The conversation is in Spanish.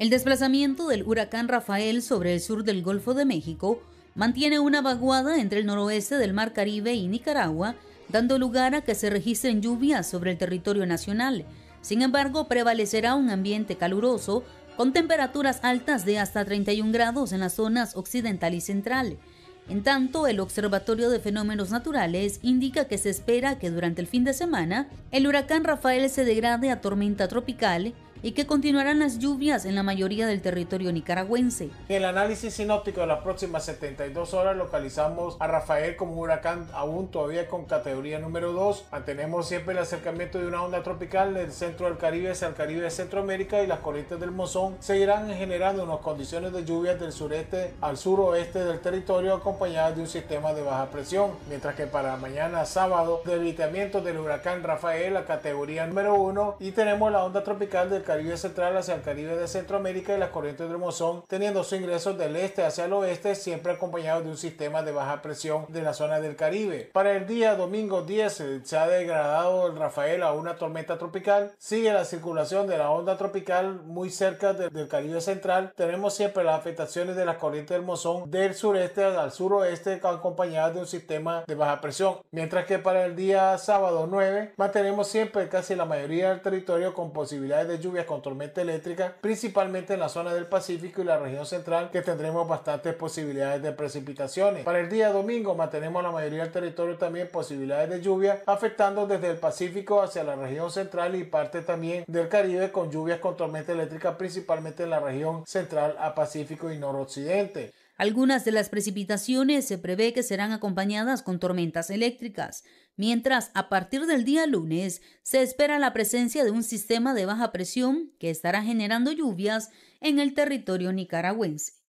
El desplazamiento del huracán Rafael sobre el sur del Golfo de México mantiene una vaguada entre el noroeste del Mar Caribe y Nicaragua, dando lugar a que se registren lluvias sobre el territorio nacional. Sin embargo, prevalecerá un ambiente caluroso con temperaturas altas de hasta 31 grados en las zonas occidental y central. En tanto, el Observatorio de Fenómenos Naturales indica que se espera que durante el fin de semana el huracán Rafael se degrade a tormenta tropical y que continuarán las lluvias en la mayoría del territorio nicaragüense. En el análisis sinóptico de las próximas 72 horas localizamos a Rafael como huracán aún todavía con categoría número 2. Mantenemos siempre el acercamiento de una onda tropical del centro del Caribe hacia el Caribe de Centroamérica y las corrientes del monzón seguirán generando unas condiciones de lluvias del sureste al suroeste del territorio acompañadas de un sistema de baja presión, mientras que para mañana sábado debilitamiento del huracán Rafael a categoría número 1 y tenemos la onda tropical del Caribe central hacia el Caribe de Centroamérica y las corrientes del Mozón, teniendo su ingreso del este hacia el oeste, siempre acompañado de un sistema de baja presión de la zona del Caribe. Para el día domingo 10 eh, se ha degradado el Rafael a una tormenta tropical. Sigue la circulación de la onda tropical muy cerca del Caribe central. Tenemos siempre las afectaciones de las corrientes del Mozón del sureste al suroeste, acompañadas de un sistema de baja presión. Mientras que para el día sábado 9 mantenemos siempre casi la mayoría del territorio con posibilidades de lluvia con tormenta eléctrica, principalmente en la zona del Pacífico y la región central, que tendremos bastantes posibilidades de precipitaciones. Para el día domingo mantenemos la mayoría del territorio también posibilidades de lluvia, afectando desde el Pacífico hacia la región central y parte también del Caribe con lluvias con tormenta eléctrica, principalmente en la región central a Pacífico y noroccidente. Algunas de las precipitaciones se prevé que serán acompañadas con tormentas eléctricas, mientras a partir del día lunes se espera la presencia de un sistema de baja presión que estará generando lluvias en el territorio nicaragüense.